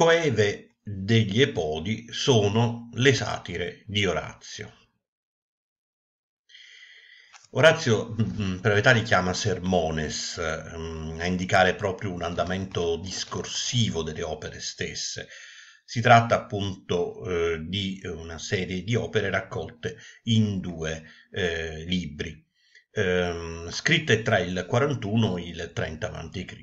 coeve degli Epodi sono le satire di Orazio. Orazio mm, per l'età li chiama sermones, mm, a indicare proprio un andamento discorsivo delle opere stesse. Si tratta appunto eh, di una serie di opere raccolte in due eh, libri, eh, scritte tra il 41 e il 30 a.C.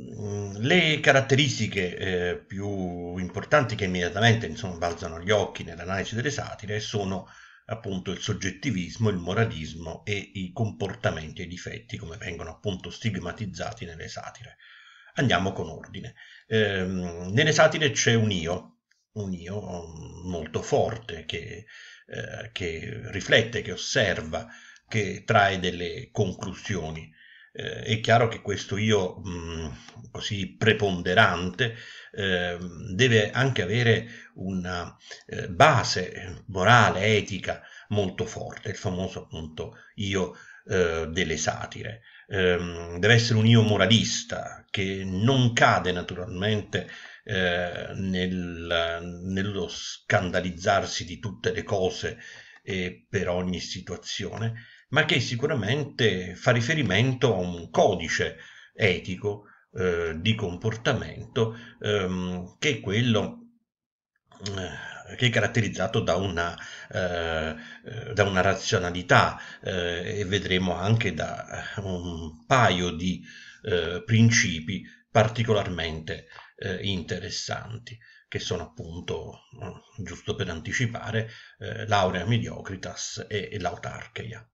Mm, le caratteristiche eh, più importanti che immediatamente insomma, balzano agli occhi nell'analisi delle satire sono appunto il soggettivismo, il moralismo e i comportamenti e i difetti come vengono appunto stigmatizzati nelle satire. Andiamo con ordine. Eh, nelle satire c'è un io, un io mm, molto forte che, eh, che riflette, che osserva, che trae delle conclusioni eh, è chiaro che questo io mh, mm, così preponderante eh, deve anche avere una eh, base morale, etica molto forte, il famoso appunto io eh, delle satire. Ehm, deve essere un io moralista che non cade naturalmente eh, nel, nello scandalizzarsi di tutte le cose e per ogni situazione, ma che sicuramente fa riferimento a un codice etico eh, di comportamento ehm, che è quello eh, che è caratterizzato da una, eh, da una razionalità eh, e vedremo anche da eh, un paio di principi particolarmente interessanti che sono appunto, giusto per anticipare, eh, Laurea Mediocritas e, e l'autarcheia.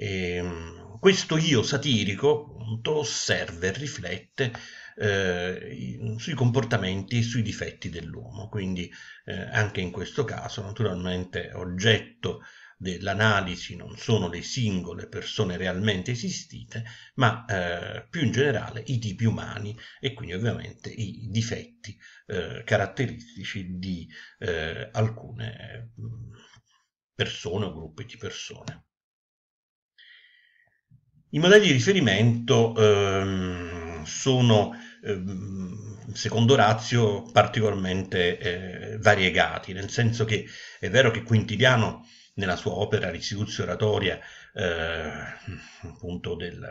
E, ehm, questo io satirico appunto, osserva e riflette eh, sui comportamenti, e sui difetti dell'uomo, quindi eh, anche in questo caso naturalmente oggetto dell'analisi non sono le singole persone realmente esistite, ma eh, più in generale i tipi umani e quindi ovviamente i difetti eh, caratteristici di eh, alcune mm, persone o gruppi di persone. I modelli di riferimento ehm, sono, ehm, secondo Razio, particolarmente eh, variegati, nel senso che è vero che Quintiliano nella sua opera Risizio Oratoria, eh, appunto del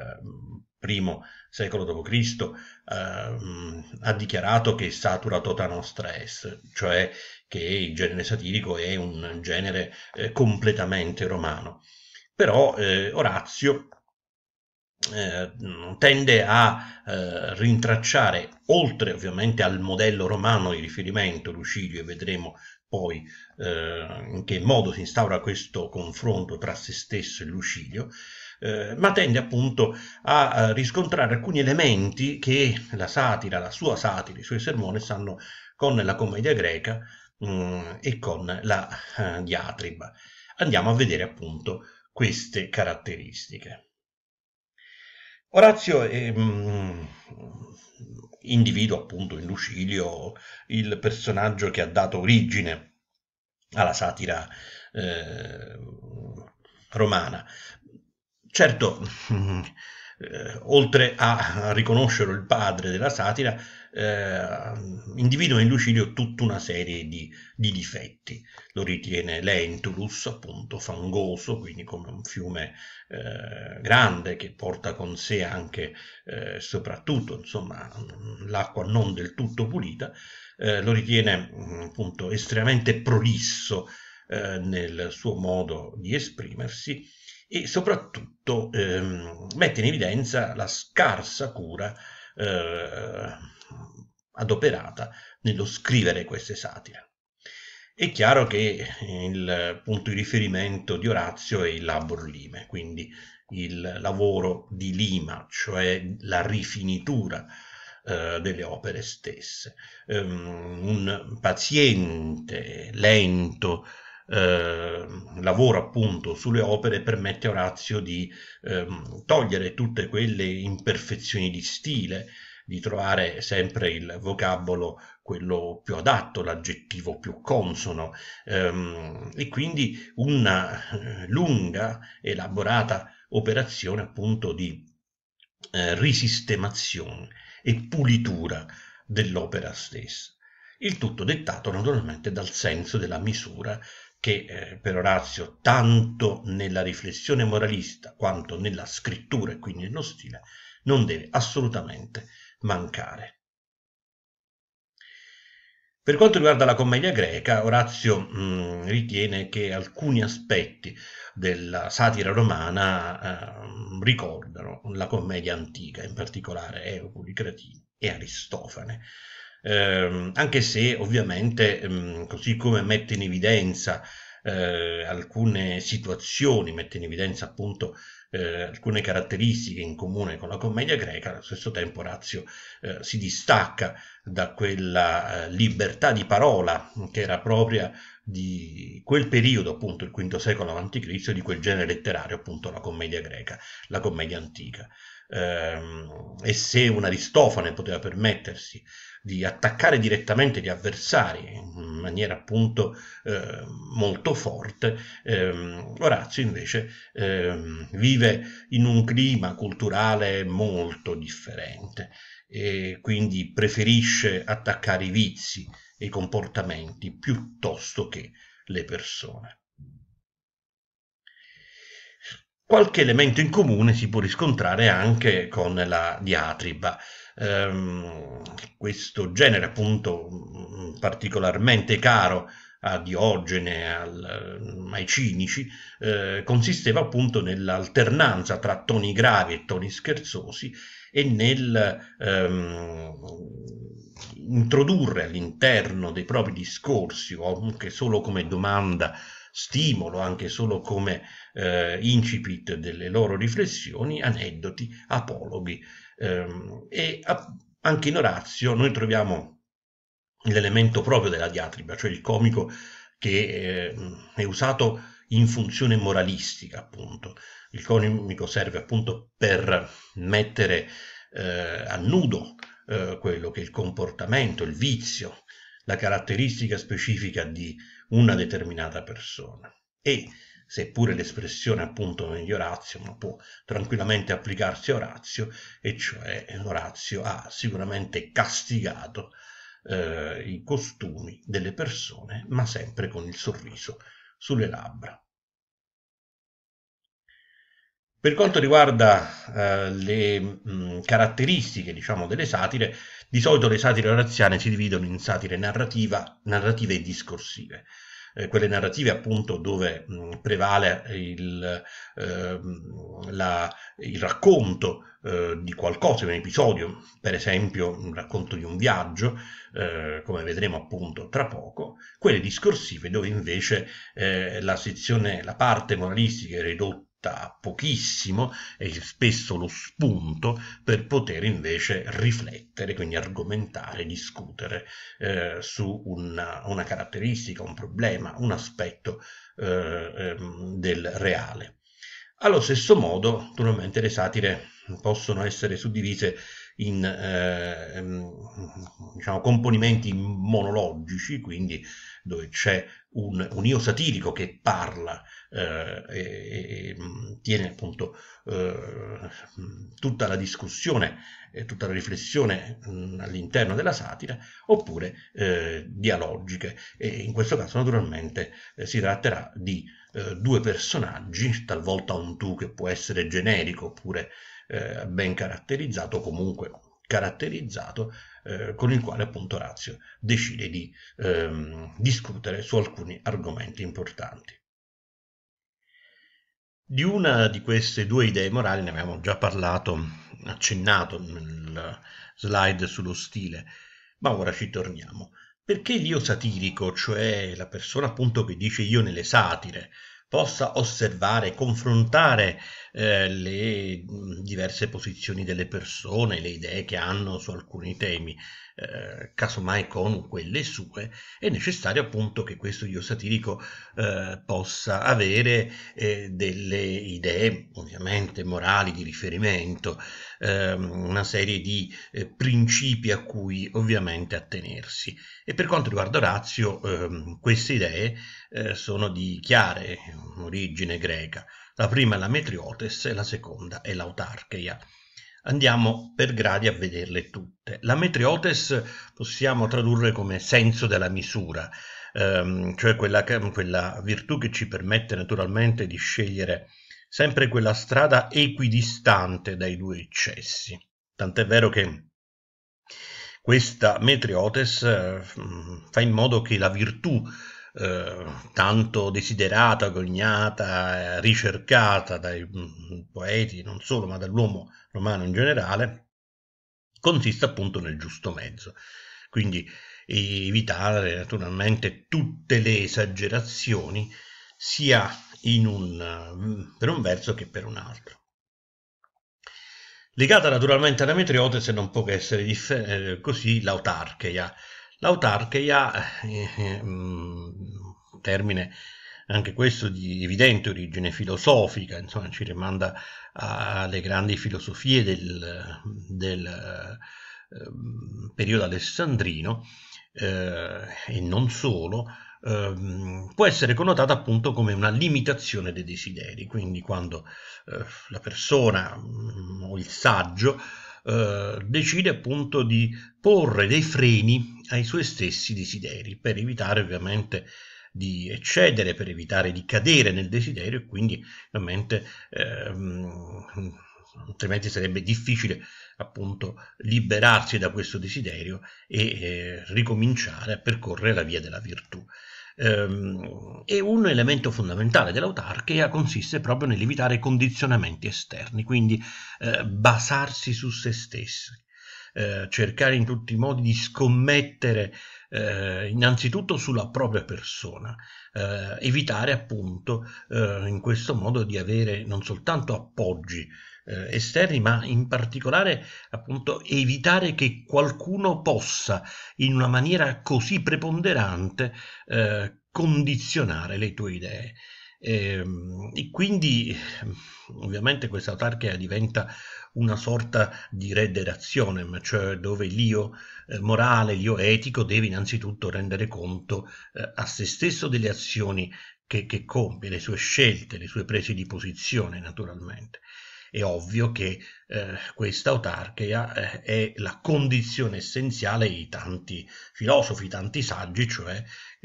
primo secolo d.C., eh, ha dichiarato che satura tota nostra est, cioè che il genere satirico è un genere eh, completamente romano. Però eh, Orazio eh, tende a eh, rintracciare, oltre ovviamente al modello romano di riferimento, Lucilio, e vedremo poi eh, in che modo si instaura questo confronto tra se stesso e Lucilio, eh, ma tende appunto a, a riscontrare alcuni elementi che la satira, la sua satira, i suoi sermoni stanno con la commedia greca mh, mm, e con la eh, diatriba. Andiamo a vedere appunto queste caratteristiche. Orazio ehm, individua appunto in Lucilio il personaggio che ha dato origine alla satira eh, romana. Certo, eh, oltre a riconoscerlo il padre della satira, eh, individua in Lucilio tutta una serie di, di, difetti. Lo ritiene lentulus, appunto fangoso, quindi come un fiume eh, grande che porta con sé anche e eh, soprattutto insomma, l'acqua non del tutto pulita, eh, lo ritiene mm, appunto estremamente prolisso eh, nel suo modo di esprimersi e soprattutto ehm, mette in evidenza la scarsa cura eh, adoperata nello scrivere queste satire. È chiaro che il punto di riferimento di Orazio è il labor lime, quindi il lavoro di lima, cioè la rifinitura eh, delle opere stesse. Um, un paziente, lento, Ehm, lavoro appunto sulle opere permette a Orazio di eh, togliere tutte quelle imperfezioni di stile, di trovare sempre il vocabolo quello più adatto, l'aggettivo più consono ehm, e quindi una eh, lunga, elaborata operazione appunto di eh, risistemazione e pulitura dell'opera stessa. Il tutto dettato naturalmente dal senso della misura che eh, per Orazio tanto nella riflessione moralista quanto nella scrittura e quindi nello stile non deve assolutamente mancare. Per quanto riguarda la commedia greca, Orazio mh, mm, ritiene che alcuni aspetti della satira romana eh, ricordano la commedia antica, in particolare Eopoli Cratini e Aristofane ehm, anche se ovviamente ehm, così come mette in evidenza eh, alcune situazioni, mette in evidenza appunto eh, alcune caratteristiche in comune con la commedia greca, allo stesso tempo Razio eh, si distacca da quella eh, libertà di parola che era propria di quel periodo, appunto il V secolo a.C., di quel genere letterario, appunto la commedia greca, la commedia antica. Ehm, e se un Aristofane poteva permettersi di attaccare direttamente gli avversari in maniera appunto eh, molto forte, ehm, Orazio invece ehm, vive in un clima culturale molto differente e quindi preferisce attaccare i vizi e i comportamenti piuttosto che le persone. Qualche elemento in comune si può riscontrare anche con la diatriba. Ehm, questo genere, appunto, mm, particolarmente caro a Diogene, al, mm, ai cinici, eh, consisteva appunto nell'alternanza tra toni gravi e toni scherzosi e nel ehm, introdurre all'interno dei propri discorsi, o anche solo come domanda stimolo, anche solo come eh, incipit delle loro riflessioni, aneddoti, apologhi. Ehm, e a, anche in Orazio noi troviamo l'elemento proprio della diatriba, cioè il comico che eh, è usato in funzione moralistica, appunto. Il comico serve appunto per mettere eh, a nudo eh, quello che è il comportamento, il vizio, la caratteristica specifica di una determinata persona e seppure l'espressione appunto non è di Orazio, ma può tranquillamente applicarsi a Orazio, e cioè Orazio ha sicuramente castigato eh, i costumi delle persone, ma sempre con il sorriso sulle labbra. Per quanto riguarda eh, le mh, mm, caratteristiche diciamo, delle satire, di solito le satire razziane si dividono in satire narrativa, narrative e discorsive. Eh, quelle narrative appunto dove mh, prevale il, eh, la, il racconto eh, di qualcosa, di un episodio, per esempio un racconto di un viaggio, eh, come vedremo appunto tra poco, quelle discorsive dove invece eh, la sezione, la parte moralistica è ridotta pochissimo e spesso lo spunto per poter invece riflettere, quindi argomentare, discutere eh, su una, una, caratteristica, un problema, un aspetto eh, ehm, del reale. Allo stesso modo, naturalmente, le satire possono essere suddivise in eh, ehm, diciamo, componimenti monologici, quindi dove c'è un, un, io satirico che parla eh, e, e, mm, tiene appunto eh, tutta la discussione e tutta la riflessione mm, all'interno della satira, oppure eh, dialogiche. E in questo caso naturalmente eh, si tratterà di eh, due personaggi, talvolta un tu che può essere generico oppure eh, ben caratterizzato, comunque caratterizzato, eh, con il quale appunto Razio decide di ehm, discutere su alcuni argomenti importanti. Di una di queste due idee morali ne abbiamo già parlato, accennato nel slide sullo stile, ma ora ci torniamo. Perché l'io satirico, cioè la persona appunto che dice io nelle satire, possa osservare, confrontare eh, le diverse posizioni delle persone, le idee che hanno su alcuni temi, eh, casomai con quelle sue, è necessario appunto che questo io satirico eh, possa avere eh, delle idee, ovviamente morali di riferimento, ehm, una serie di eh, principi a cui ovviamente attenersi. E per quanto riguarda Orazio, ehm, queste idee eh, sono di chiare origine greca. La prima è la metriotes, e la seconda è l'autarcheia. Andiamo per gradi a vederle tutte. La metriotes possiamo tradurre come senso della misura, ehm, cioè quella, quella, virtù che ci permette naturalmente di scegliere sempre quella strada equidistante dai due eccessi. Tant'è vero che questa Metriotes eh, fa in modo che la virtù eh, tanto desiderata, cognata, eh, ricercata dai poeti, non solo, ma dall'uomo romano in generale, consista appunto nel giusto mezzo. Quindi evitare naturalmente tutte le esagerazioni, sia un, mm, per un verso che per un altro. Legata naturalmente alla metriote, non può che essere eh, così l'autarcheia. L'autarcheia, eh, eh mm, termine anche questo di evidente origine filosofica, insomma ci rimanda alle grandi filosofie del, del eh, mm, periodo alessandrino eh, e non solo, ehm, può essere connotata appunto come una limitazione dei desideri, quindi quando eh, la persona mh, mm, o il saggio eh, decide appunto di porre dei freni ai suoi stessi desideri per evitare ovviamente di eccedere, per evitare di cadere nel desiderio e quindi ovviamente ehm, altrimenti sarebbe difficile appunto liberarsi da questo desiderio e eh, ricominciare a percorrere la via della virtù. Ehm, e un elemento fondamentale dell'autarchia consiste proprio nell'evitare condizionamenti esterni, quindi eh, basarsi su se stessi, eh, cercare in tutti i modi di scommettere eh, innanzitutto sulla propria persona, eh, evitare appunto eh, in questo modo di avere non soltanto appoggi eh, esterni, ma in particolare appunto evitare che qualcuno possa in una maniera così preponderante eh, condizionare le tue idee. E, ehm, e, quindi ehm, ovviamente questa autarchia diventa una sorta di rederazione, cioè dove l'io eh, morale, l'io etico deve innanzitutto rendere conto eh, a se stesso delle azioni che, che compie, le sue scelte, le sue prese di posizione naturalmente. È ovvio che eh, questa autarchia eh, è la condizione essenziale di tanti filosofi, tanti saggi, cioè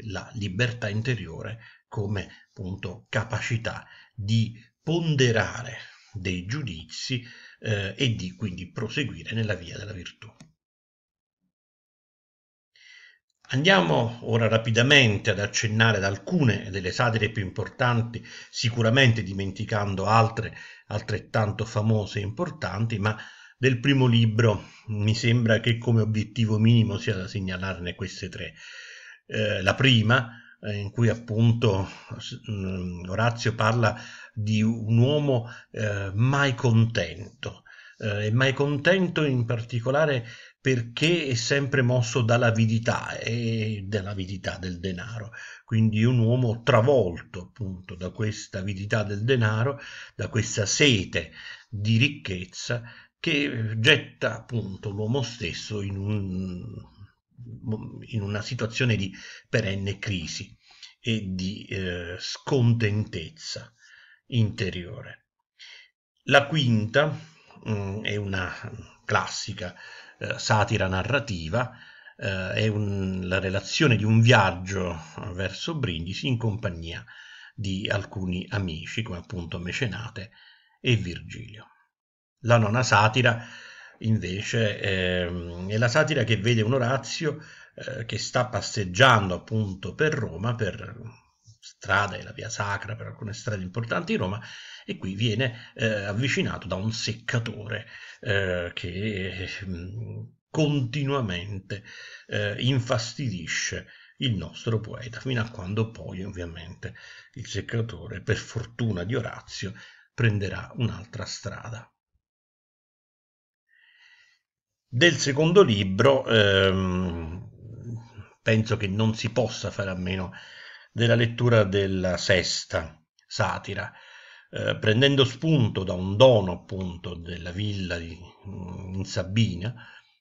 la libertà interiore come appunto capacità di ponderare dei giudizi eh, e di quindi proseguire nella via della virtù. Andiamo ora rapidamente ad accennare ad alcune delle satire più importanti, sicuramente dimenticando altre altrettanto famose e importanti, ma del primo libro mi sembra che come obiettivo minimo sia da segnalarne queste tre. Eh, la prima, eh, in cui appunto mh, mm, Orazio parla di un uomo eh, mai contento, eh, ma è contento in particolare perché è sempre mosso dall'avidità e dall'avidità del denaro. Quindi un uomo travolto appunto da questa avidità del denaro, da questa sete di ricchezza che getta appunto l'uomo stesso in, un, in una situazione di perenne crisi e di eh, scontentezza interiore. La quinta mh, mm, è una classica eh, satira narrativa, eh, è un, la relazione di un viaggio eh, verso Brindisi in compagnia di alcuni amici, come appunto Mecenate e Virgilio. La nona satira invece eh, è la satira che vede un Orazio eh, che sta passeggiando appunto per Roma per strada, e la via sacra per alcune strade importanti di Roma, e qui viene eh, avvicinato da un seccatore eh, che mh, mm, continuamente eh, infastidisce il nostro poeta, fino a quando poi ovviamente il seccatore, per fortuna di Orazio, prenderà un'altra strada. Del secondo libro ehm, penso che non si possa fare a meno della lettura della sesta satira, eh, prendendo spunto da un dono appunto della villa di, mm, in Sabina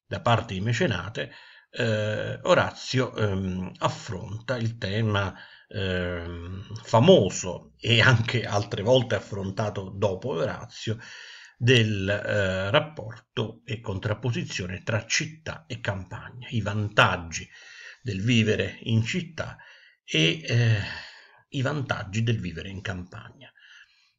da parte di Mecenate, eh, Orazio ehm, affronta il tema ehm, famoso e anche altre volte affrontato dopo Orazio del eh, rapporto e contrapposizione tra città e campagna, i vantaggi del vivere in città e eh, i vantaggi del vivere in campagna.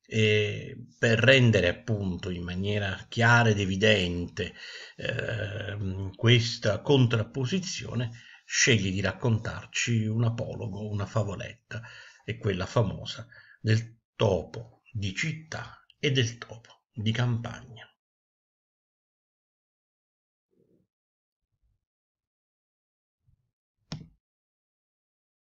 E per rendere appunto in maniera chiara ed evidente eh, questa contrapposizione, scegli di raccontarci un apologo, una favoletta, e quella famosa del topo di città e del topo di campagna.